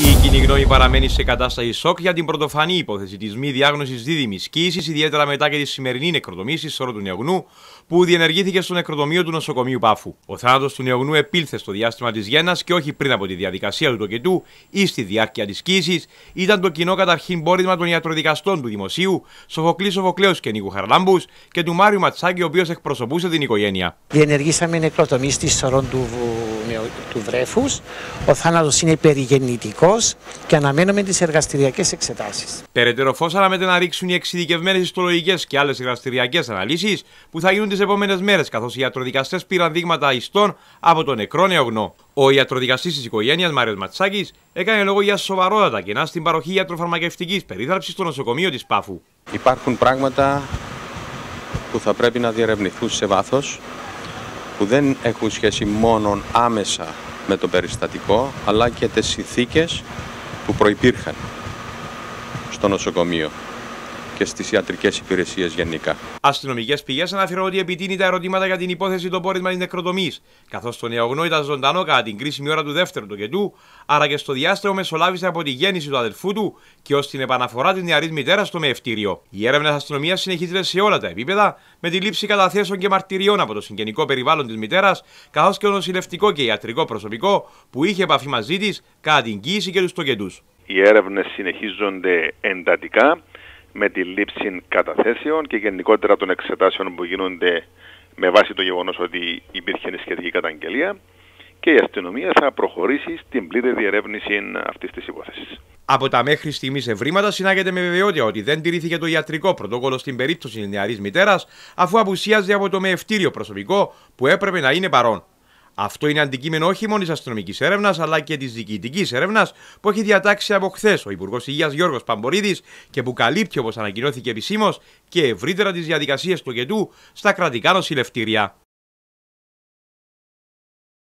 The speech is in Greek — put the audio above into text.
Η κοινή γνώμη παραμένει σε κατάσταση σοκ για την πρωτοφανή υπόθεση της μη διάγνωσης δίδυμης κοίηση, ιδιαίτερα μετά και τη σημερινή νεκροτομή όρο του Νεογνού, που διενεργήθηκε στο νεκροτομείο του νοσοκομείου Πάφου. Ο θάνατος του Νεογνού επήλθε στο διάστημα της γέννας και όχι πριν από τη διαδικασία του τοκετού ή στη διάρκεια της κοίηση, ήταν το κοινό καταρχήν πόρισμα των ιατροδικαστών του Δημοσίου, Σοφοκλής Σοφοκλέος και Νίκου Χαρλάμπου και του Μάριου Ματσάκη, ο οποίος εκπροσωπούσε την οικογένεια. Διενεργήσαμε νεκροτομή στη σωρών του, του βρέφους. Ο θάνατος είναι περιγεννητικό φως και αναμένουμε τις εργαστηριακές εξετάσεις. Περαιτέρω φως αναμένεται να ρίξουν οι εξειδικευμένες ιστολογικές και άλλες εργαστηριακές αναλύσεις που θα γίνουν τις επόμενες μέρες, καθώς οι ιατροδικαστές πήραν δείγματα ιστών από τον νεκρό νεογνώ. Ο ιατροδικαστής της οικογένειας Μάριος Ματσάκης έκανε λόγο για σοβαρότατα κενά στην παροχή ιατροφαρμακευτικής περίθαλψης στο νοσοκομείο της Πάφου. Υπάρχουν πράγματα που θα πρέπει να διερευνηθούν σε βάθος που δεν έχουν σχέση μόνο άμεσα με το περιστατικό αλλά και τις συνθήκες που προϋπήρχαν στο νοσοκομείο και στις ιατρικές υπηρεσίες γενικά. Αστυνομικές πηγές αναφέρουν ότι επιτείνει τα ερωτήματα για την υπόθεση των πόρισμα τη νεκροτομή, καθώς το νεογνώ ήταν ζωντανό κατά την κρίσιμη ώρα του δεύτερου του κετού, άρα και στο διάστημα μεσολάβησε από τη γέννηση του αδελφού του και ως την επαναφορά της νεαρής μητέρας στο μεευτήριο. Η έρευνα αστυνομίας συνεχίζεται σε όλα τα επίπεδα, με τη λήψη καταθέσεων και μαρτυριών από το συγγενικό περιβάλλον της μητέρας, καθώς και το νοσηλευτικό και ιατρικό προσωπικό που είχε επαφή μαζί της κατά την κοίηση και τους τοκετούς. Οι έρευνες συνεχίζονται εντατικά με τη λήψη καταθέσεων και γενικότερα των εξετάσεων που γίνονται με βάση το γεγονός ότι υπήρχε σχετική καταγγελία και η αστυνομία θα προχωρήσει στην πλήρη διερεύνηση αυτής της υπόθεσης. Από τα μέχρι στιγμής ευρήματα συνάγεται με βεβαιότητα ότι δεν τηρήθηκε το ιατρικό πρωτόκολλο στην περίπτωση της νεαρής μητέρας, αφού απουσίαζε από το μεευτήριο προσωπικό που έπρεπε να είναι παρόν. Αυτό είναι αντικείμενο όχι μόνο της αστυνομικής έρευνας, αλλά και της διοικητικής έρευνας που έχει διατάξει από χθες ο Υπουργός Υγείας Γιώργος Παμπορίδης και που καλύπτει, όπως ανακοινώθηκε επισήμως, και ευρύτερα τις διαδικασίες του κετού στα κρατικά νοσηλευτήρια.